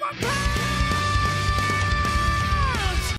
my power.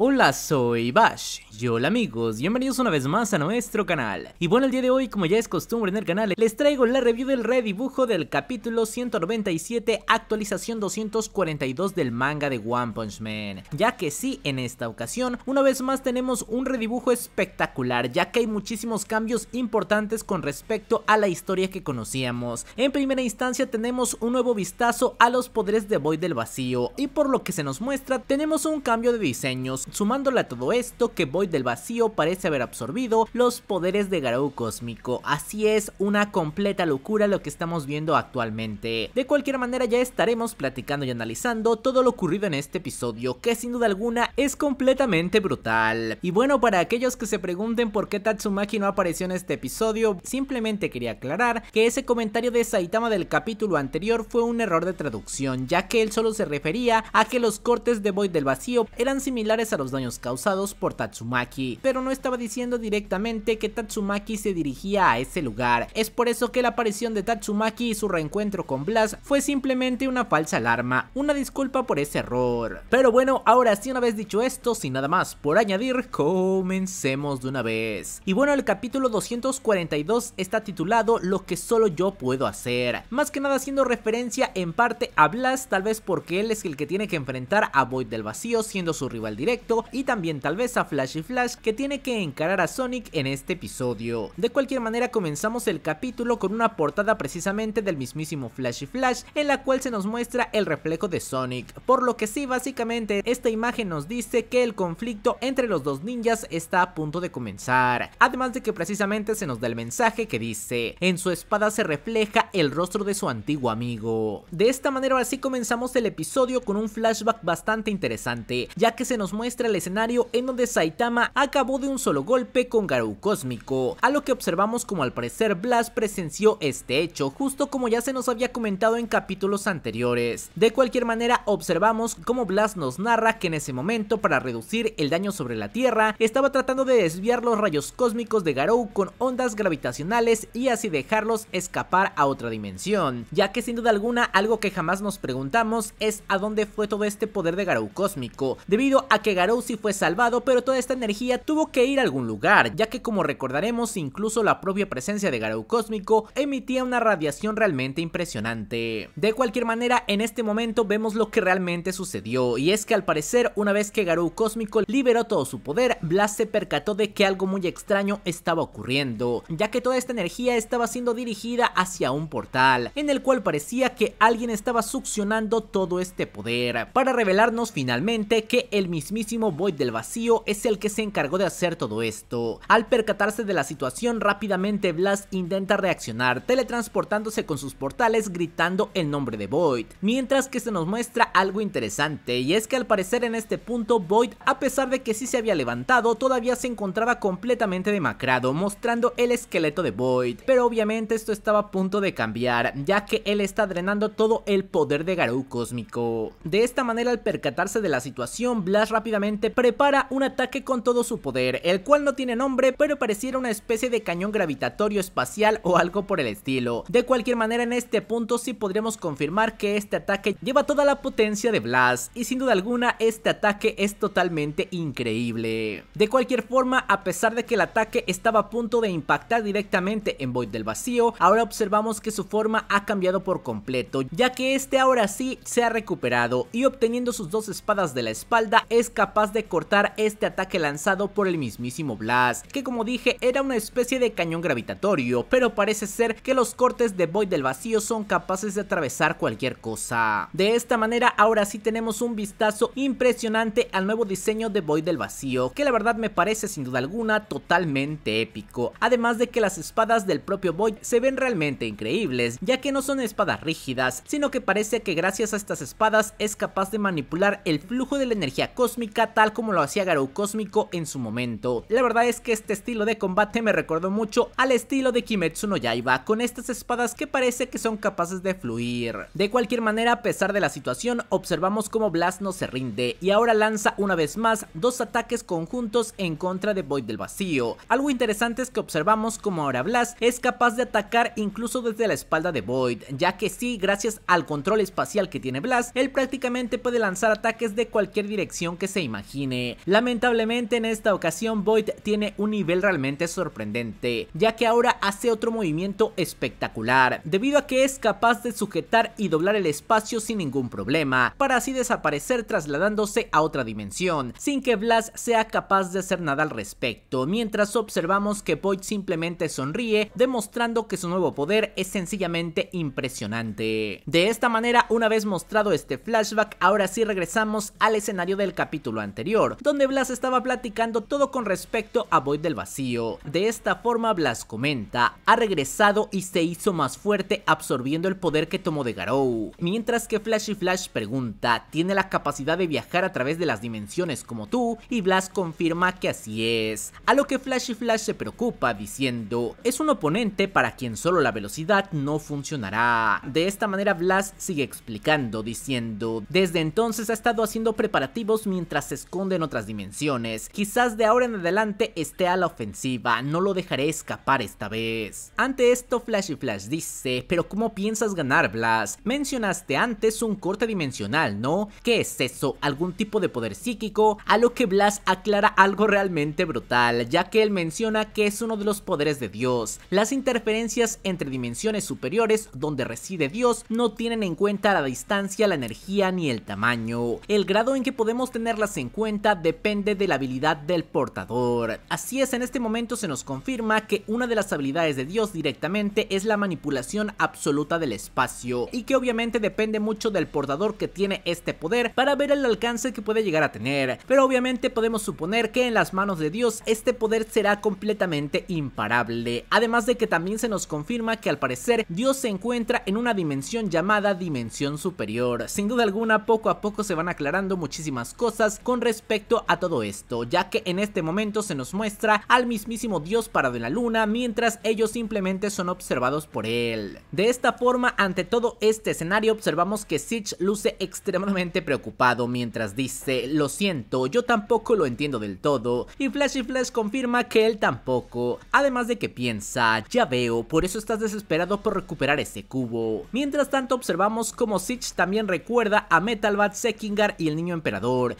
Hola, soy Bash. Y hola amigos, bienvenidos una vez más a nuestro canal. Y bueno, el día de hoy, como ya es costumbre en el canal, les traigo la review del redibujo del capítulo 197, actualización 242 del manga de One Punch Man. Ya que sí, en esta ocasión, una vez más tenemos un redibujo espectacular, ya que hay muchísimos cambios importantes con respecto a la historia que conocíamos. En primera instancia tenemos un nuevo vistazo a los poderes de Void del vacío, y por lo que se nos muestra, tenemos un cambio de diseños, Sumándole a todo esto que Void del vacío parece haber absorbido los poderes de Garou Cósmico, así es una completa locura lo que estamos viendo actualmente. De cualquier manera ya estaremos platicando y analizando todo lo ocurrido en este episodio que sin duda alguna es completamente brutal. Y bueno para aquellos que se pregunten por qué Tatsumaki no apareció en este episodio, simplemente quería aclarar que ese comentario de Saitama del capítulo anterior fue un error de traducción ya que él solo se refería a que los cortes de Void del vacío eran similares a los daños causados por Tatsumaki, pero no estaba diciendo directamente que Tatsumaki se dirigía a ese lugar. Es por eso que la aparición de Tatsumaki y su reencuentro con Blas fue simplemente una falsa alarma, una disculpa por ese error. Pero bueno, ahora sí una vez dicho esto, sin nada más por añadir, comencemos de una vez. Y bueno, el capítulo 242 está titulado Lo que solo yo puedo hacer, más que nada haciendo referencia en parte a Blas, tal vez porque él es el que tiene que enfrentar a Void del Vacío siendo su rival directo y también tal vez a Flash y Flash que tiene que encarar a Sonic en este episodio. De cualquier manera comenzamos el capítulo con una portada precisamente del mismísimo Flash y Flash en la cual se nos muestra el reflejo de Sonic, por lo que sí básicamente esta imagen nos dice que el conflicto entre los dos ninjas está a punto de comenzar, además de que precisamente se nos da el mensaje que dice, en su espada se refleja el rostro de su antiguo amigo. De esta manera así comenzamos el episodio con un flashback bastante interesante, ya que se nos muestra el escenario en donde Saitama acabó de un solo golpe con Garou Cósmico, a lo que observamos como al parecer Blast presenció este hecho, justo como ya se nos había comentado en capítulos anteriores. De cualquier manera, observamos como Blast nos narra que en ese momento, para reducir el daño sobre la Tierra, estaba tratando de desviar los rayos cósmicos de Garou con ondas gravitacionales y así dejarlos escapar a otra dimensión, ya que sin duda alguna algo que jamás nos preguntamos es a dónde fue todo este poder de Garou cósmico, debido a que Garou sí fue salvado, pero toda esta energía tuvo que ir a algún lugar, ya que como recordaremos, incluso la propia presencia de Garou Cósmico emitía una radiación realmente impresionante. De cualquier manera, en este momento vemos lo que realmente sucedió, y es que al parecer, una vez que Garou Cósmico liberó todo su poder, Blast se percató de que algo muy extraño estaba ocurriendo, ya que toda esta energía estaba siendo dirigida hacia un portal, en el cual parecía que alguien estaba succionando todo este poder, para revelarnos finalmente que el mismísimo Void del Vacío es el que se encargó de hacer todo esto. Al percatarse de la situación, rápidamente Blast intenta reaccionar, teletransportándose con sus portales gritando el nombre de Void. Mientras que se nos muestra algo interesante, y es que al parecer en este punto Void, a pesar de que sí se había levantado, todavía se encontraba completamente demacrado, mostrando el esqueleto de Void. Pero obviamente esto estaba a punto de cambiar, ya que él está drenando todo el poder de Garou cósmico. De esta manera, al percatarse de la situación, Blast rápidamente prepara un ataque con todo su poder, el cual no tiene nombre, pero pareciera una especie de cañón gravitatorio espacial o algo por el estilo. De cualquier manera, en este punto sí podremos confirmar que este ataque lleva toda la potencia de Blast, y sin duda alguna este ataque es totalmente increíble. De cualquier forma, a pesar de que el ataque estaba a punto de impactar directamente en Void del Vacío, ahora observamos que su forma ha cambiado por completo, ya que este ahora sí se ha recuperado y obteniendo sus dos espadas de la espalda es capaz capaz de cortar este ataque lanzado por el mismísimo Blast, que como dije era una especie de cañón gravitatorio, pero parece ser que los cortes de Void del vacío son capaces de atravesar cualquier cosa. De esta manera ahora sí tenemos un vistazo impresionante al nuevo diseño de Void del vacío, que la verdad me parece sin duda alguna totalmente épico, además de que las espadas del propio Void se ven realmente increíbles, ya que no son espadas rígidas, sino que parece que gracias a estas espadas es capaz de manipular el flujo de la energía cósmica tal como lo hacía Garou Cósmico en su momento. La verdad es que este estilo de combate me recordó mucho al estilo de Kimetsu no Yaiba, con estas espadas que parece que son capaces de fluir. De cualquier manera, a pesar de la situación, observamos como Blast no se rinde y ahora lanza una vez más dos ataques conjuntos en contra de Void del Vacío. Algo interesante es que observamos como ahora Blast es capaz de atacar incluso desde la espalda de Void, ya que sí, gracias al control espacial que tiene Blast, él prácticamente puede lanzar ataques de cualquier dirección que se imagine. Lamentablemente en esta ocasión Void tiene un nivel realmente sorprendente, ya que ahora hace otro movimiento espectacular, debido a que es capaz de sujetar y doblar el espacio sin ningún problema, para así desaparecer trasladándose a otra dimensión, sin que Blas sea capaz de hacer nada al respecto, mientras observamos que Void simplemente sonríe, demostrando que su nuevo poder es sencillamente impresionante. De esta manera, una vez mostrado este flashback, ahora sí regresamos al escenario del capítulo anterior, donde Blas estaba platicando todo con respecto a Void del Vacío. De esta forma, Blas comenta, ha regresado y se hizo más fuerte absorbiendo el poder que tomó de Garou. Mientras que Flash y Flash pregunta, ¿tiene la capacidad de viajar a través de las dimensiones como tú? Y Blas confirma que así es. A lo que Flash y Flash se preocupa diciendo, es un oponente para quien solo la velocidad no funcionará. De esta manera Blas sigue explicando diciendo, desde entonces ha estado haciendo preparativos mientras se esconde en otras dimensiones. Quizás de ahora en adelante esté a la ofensiva, no lo dejaré escapar esta vez. Ante esto Flash y Flash dice, pero ¿cómo piensas ganar Blas? Mencionaste antes un corte dimensional, ¿no? ¿Qué es eso? ¿Algún tipo de poder psíquico? A lo que Blas aclara algo realmente brutal, ya que él menciona que es uno de los poderes de Dios. Las interferencias entre dimensiones superiores donde reside Dios no tienen en cuenta la distancia, la energía ni el tamaño. El grado en que podemos tener las en cuenta depende de la habilidad del portador. Así es, en este momento se nos confirma que una de las habilidades de Dios directamente es la manipulación absoluta del espacio y que obviamente depende mucho del portador que tiene este poder para ver el alcance que puede llegar a tener, pero obviamente podemos suponer que en las manos de Dios este poder será completamente imparable, además de que también se nos confirma que al parecer Dios se encuentra en una dimensión llamada dimensión superior, sin duda alguna poco a poco se van aclarando muchísimas cosas con respecto a todo esto, ya que en este momento se nos muestra al mismísimo dios parado en la luna, mientras ellos simplemente son observados por él. De esta forma, ante todo este escenario observamos que Sitch luce extremadamente preocupado mientras dice, lo siento, yo tampoco lo entiendo del todo, y Flash y Flash confirma que él tampoco, además de que piensa, ya veo, por eso estás desesperado por recuperar ese cubo. Mientras tanto observamos como Sitch también recuerda a Metalbat, Sekingar y el niño emperador,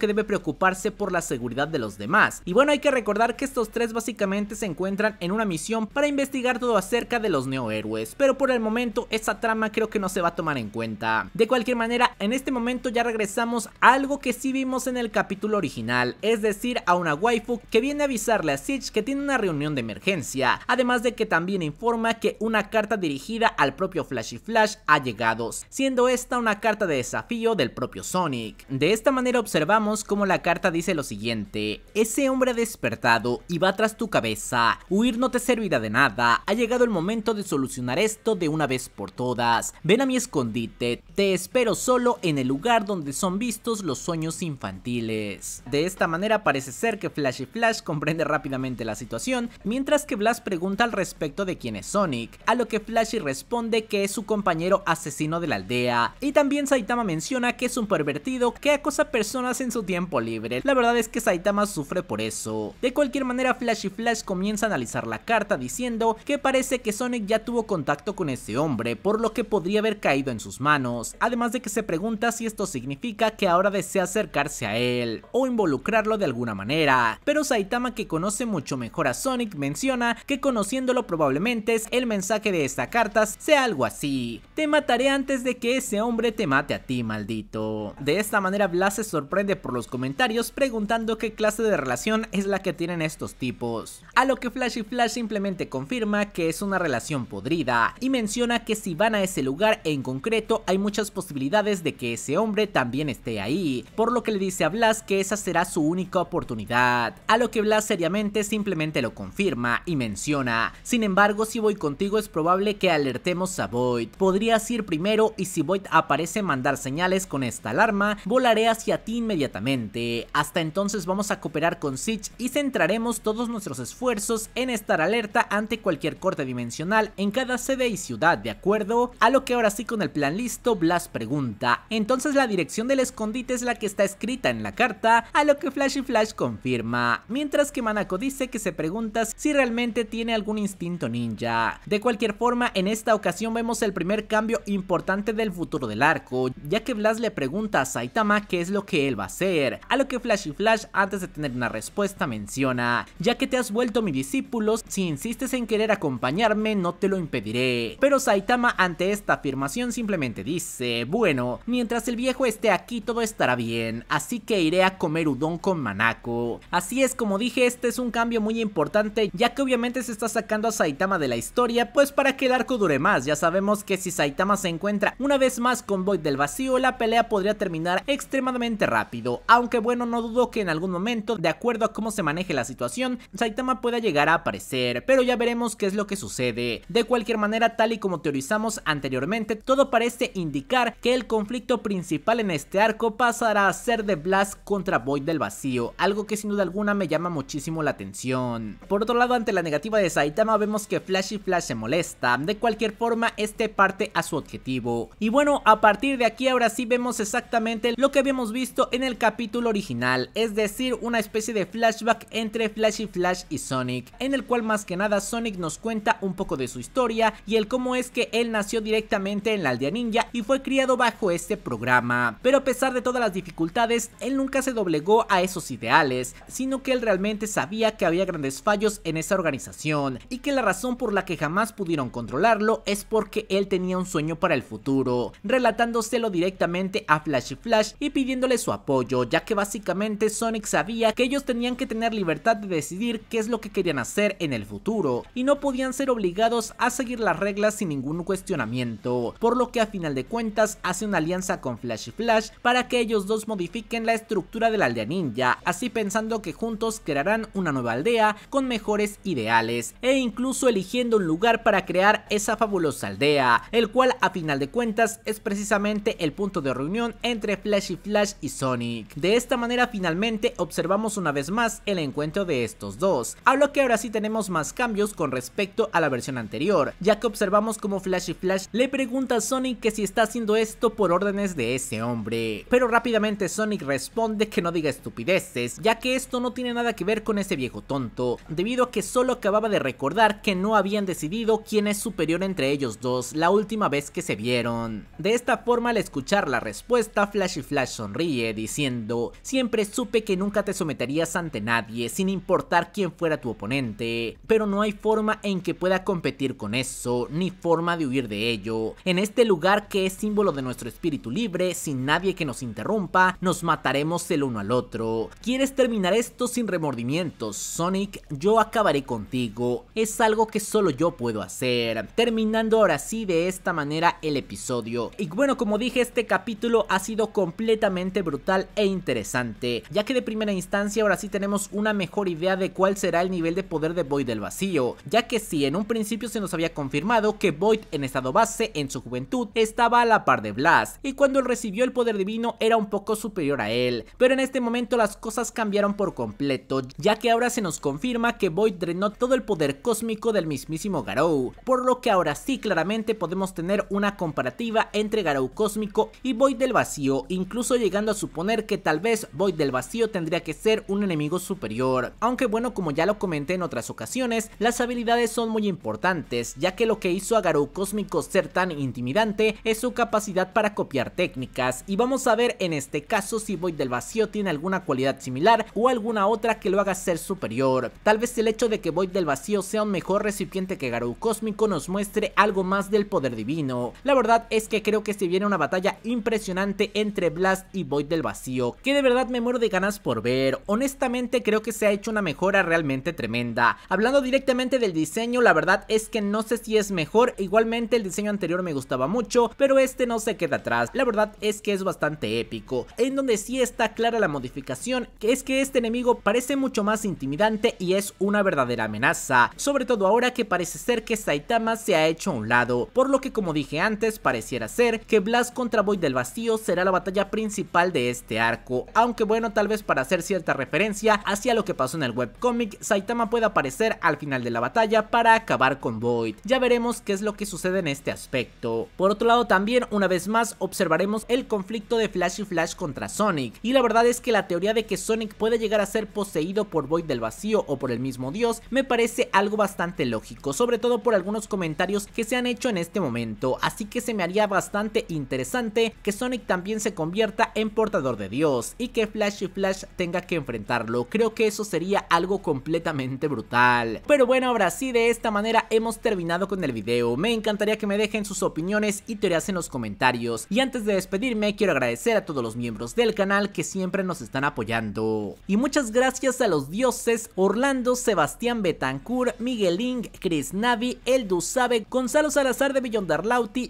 que debe preocuparse por la seguridad de los demás. Y bueno, hay que recordar que estos tres básicamente se encuentran en una misión para investigar todo acerca de los neohéroes, pero por el momento esa trama creo que no se va a tomar en cuenta. De cualquier manera, en este momento ya regresamos a algo que sí vimos en el capítulo original, es decir, a una waifu que viene a avisarle a Sitch que tiene una reunión de emergencia, además de que también informa que una carta dirigida al propio Flash y Flash ha llegado, siendo esta una carta de desafío del propio Sonic. De esta manera observamos vamos como la carta dice lo siguiente, ese hombre ha despertado y va tras tu cabeza, huir no te servirá de nada, ha llegado el momento de solucionar esto de una vez por todas, ven a mi escondite, te espero solo en el lugar donde son vistos los sueños infantiles. De esta manera parece ser que Flash y Flash comprende rápidamente la situación, mientras que Blas pregunta al respecto de quién es Sonic, a lo que Flashy responde que es su compañero asesino de la aldea, y también Saitama menciona que es un pervertido que acosa personas en su tiempo libre. La verdad es que Saitama sufre por eso. De cualquier manera, Flash y Flash comienza a analizar la carta diciendo que parece que Sonic ya tuvo contacto con ese hombre, por lo que podría haber caído en sus manos. Además de que se pregunta si esto significa que ahora desea acercarse a él o involucrarlo de alguna manera. Pero Saitama, que conoce mucho mejor a Sonic, menciona que conociéndolo probablemente el mensaje de esta carta sea algo así. Te mataré antes de que ese hombre te mate a ti, maldito. De esta manera Blas se sorprende por los comentarios preguntando qué clase de relación es la que tienen estos tipos. A lo que Flash y Flash simplemente confirma que es una relación podrida y menciona que si van a ese lugar en concreto hay muchas posibilidades de que ese hombre también esté ahí, por lo que le dice a Blas que esa será su única oportunidad. A lo que Blas seriamente simplemente lo confirma y menciona, sin embargo si voy contigo es probable que alertemos a Void, podrías ir primero y si Void aparece mandar señales con esta alarma, volaré hacia ti inmediatamente. Hasta entonces vamos a cooperar con Sitch y centraremos todos nuestros esfuerzos en estar alerta ante cualquier corte dimensional en cada sede y ciudad, ¿de acuerdo? A lo que ahora sí con el plan listo, Blas pregunta, entonces la dirección del escondite es la que está escrita en la carta, a lo que Flash y Flash confirma, mientras que Manako dice que se pregunta si realmente tiene algún instinto ninja. De cualquier forma, en esta ocasión vemos el primer cambio importante del futuro del arco, ya que Blas le pregunta a Saitama qué es lo que él va a hacer, a lo que Flash y Flash antes de tener una respuesta menciona, ya que te has vuelto mi discípulo, si insistes en querer acompañarme no te lo impediré. Pero Saitama ante esta afirmación simplemente dice, bueno, mientras el viejo esté aquí todo estará bien, así que iré a comer udon con Manako. Así es como dije, este es un cambio muy importante, ya que obviamente se está sacando a Saitama de la historia, pues para que el arco dure más, ya sabemos que si Saitama se encuentra una vez más con Void del vacío, la pelea podría terminar extremadamente rápido aunque bueno, no dudo que en algún momento, de acuerdo a cómo se maneje la situación, Saitama pueda llegar a aparecer, pero ya veremos qué es lo que sucede. De cualquier manera, tal y como teorizamos anteriormente, todo parece indicar que el conflicto principal en este arco pasará a ser de Blast contra Void del Vacío, algo que sin duda alguna me llama muchísimo la atención. Por otro lado, ante la negativa de Saitama vemos que Flash y Flash se molesta, de cualquier forma este parte a su objetivo. Y bueno, a partir de aquí ahora sí vemos exactamente lo que habíamos visto en el el capítulo original, es decir, una especie de flashback entre Flash y Flash y Sonic, en el cual más que nada Sonic nos cuenta un poco de su historia y el cómo es que él nació directamente en la aldea ninja y fue criado bajo este programa. Pero a pesar de todas las dificultades, él nunca se doblegó a esos ideales, sino que él realmente sabía que había grandes fallos en esa organización y que la razón por la que jamás pudieron controlarlo es porque él tenía un sueño para el futuro, relatándoselo directamente a Flash y Flash y pidiéndole su apoyo ya que básicamente Sonic sabía que ellos tenían que tener libertad de decidir qué es lo que querían hacer en el futuro, y no podían ser obligados a seguir las reglas sin ningún cuestionamiento, por lo que a final de cuentas hace una alianza con Flash y Flash para que ellos dos modifiquen la estructura de la aldea ninja, así pensando que juntos crearán una nueva aldea con mejores ideales, e incluso eligiendo un lugar para crear esa fabulosa aldea, el cual a final de cuentas es precisamente el punto de reunión entre Flash y Flash y Sonic de esta manera finalmente observamos una vez más el encuentro de estos dos, a lo que ahora sí tenemos más cambios con respecto a la versión anterior, ya que observamos como Flash y Flash le pregunta a Sonic que si está haciendo esto por órdenes de ese hombre, pero rápidamente Sonic responde que no diga estupideces, ya que esto no tiene nada que ver con ese viejo tonto, debido a que solo acababa de recordar que no habían decidido quién es superior entre ellos dos la última vez que se vieron. De esta forma al escuchar la respuesta Flash y Flash sonríe, siempre supe que nunca te someterías ante nadie, sin importar quién fuera tu oponente, pero no hay forma en que pueda competir con eso, ni forma de huir de ello. En este lugar que es símbolo de nuestro espíritu libre, sin nadie que nos interrumpa, nos mataremos el uno al otro. ¿Quieres terminar esto sin remordimientos, Sonic? Yo acabaré contigo. Es algo que solo yo puedo hacer. Terminando ahora sí de esta manera el episodio. Y bueno, como dije, este capítulo ha sido completamente brutal e interesante, ya que de primera instancia ahora sí tenemos una mejor idea de cuál será el nivel de poder de Void del vacío, ya que si en un principio se nos había confirmado que Void en estado base en su juventud estaba a la par de Blast, y cuando él recibió el poder divino era un poco superior a él, pero en este momento las cosas cambiaron por completo, ya que ahora se nos confirma que Void drenó todo el poder cósmico del mismísimo Garou, por lo que ahora sí claramente podemos tener una comparativa entre Garou cósmico y Void del vacío, incluso llegando a suponer que tal vez Void del Vacío tendría que ser un enemigo superior. Aunque bueno, como ya lo comenté en otras ocasiones, las habilidades son muy importantes, ya que lo que hizo a Garou Cósmico ser tan intimidante es su capacidad para copiar técnicas, y vamos a ver en este caso si Void del Vacío tiene alguna cualidad similar o alguna otra que lo haga ser superior. Tal vez el hecho de que Void del Vacío sea un mejor recipiente que Garou Cósmico nos muestre algo más del poder divino. La verdad es que creo que se viene una batalla impresionante entre Blast y Void del Vacío que de verdad me muero de ganas por ver. Honestamente creo que se ha hecho una mejora realmente tremenda. Hablando directamente del diseño, la verdad es que no sé si es mejor, igualmente el diseño anterior me gustaba mucho, pero este no se queda atrás. La verdad es que es bastante épico, en donde sí está clara la modificación, que es que este enemigo parece mucho más intimidante y es una verdadera amenaza, sobre todo ahora que parece ser que Saitama se ha hecho a un lado, por lo que como dije antes, pareciera ser que Blast contra Void del Vacío será la batalla principal de este este arco, aunque bueno, tal vez para hacer cierta referencia hacia lo que pasó en el webcomic, Saitama puede aparecer al final de la batalla para acabar con Void. Ya veremos qué es lo que sucede en este aspecto. Por otro lado también, una vez más, observaremos el conflicto de Flash y Flash contra Sonic, y la verdad es que la teoría de que Sonic puede llegar a ser poseído por Void del vacío o por el mismo dios, me parece algo bastante lógico, sobre todo por algunos comentarios que se han hecho en este momento, así que se me haría bastante interesante que Sonic también se convierta en portador de Dios y que Flash y Flash tenga que enfrentarlo. Creo que eso sería algo completamente brutal. Pero bueno, ahora sí, de esta manera hemos terminado con el video. Me encantaría que me dejen sus opiniones y teorías en los comentarios. Y antes de despedirme, quiero agradecer a todos los miembros del canal que siempre nos están apoyando. Y muchas gracias a los dioses Orlando, Sebastián Betancourt, Ing Chris Navi, El Sabe Gonzalo Salazar de Beyond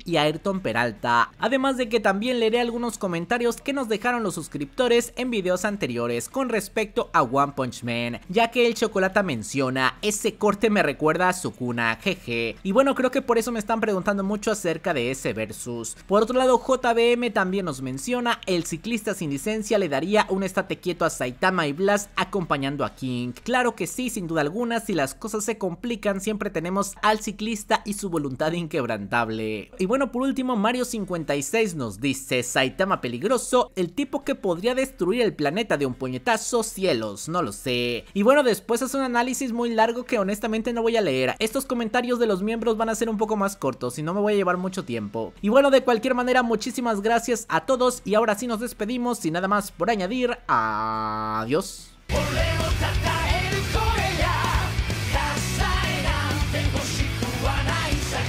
y Ayrton Peralta. Además de que también leeré algunos comentarios que nos dejaron suscriptores en videos anteriores con respecto a One Punch Man, ya que el chocolate menciona, ese corte me recuerda a Sukuna, jeje. Y bueno, creo que por eso me están preguntando mucho acerca de ese versus. Por otro lado, JBM también nos menciona, el ciclista sin licencia le daría un estate quieto a Saitama y Blast acompañando a King. Claro que sí, sin duda alguna, si las cosas se complican siempre tenemos al ciclista y su voluntad inquebrantable. Y bueno, por último, Mario 56 nos dice, Saitama peligroso, el tipo que podría destruir el planeta de un puñetazo, cielos, no lo sé. Y bueno, después es un análisis muy largo que honestamente no voy a leer. Estos comentarios de los miembros van a ser un poco más cortos y no me voy a llevar mucho tiempo. Y bueno, de cualquier manera, muchísimas gracias a todos y ahora sí nos despedimos y nada más por añadir. Adiós.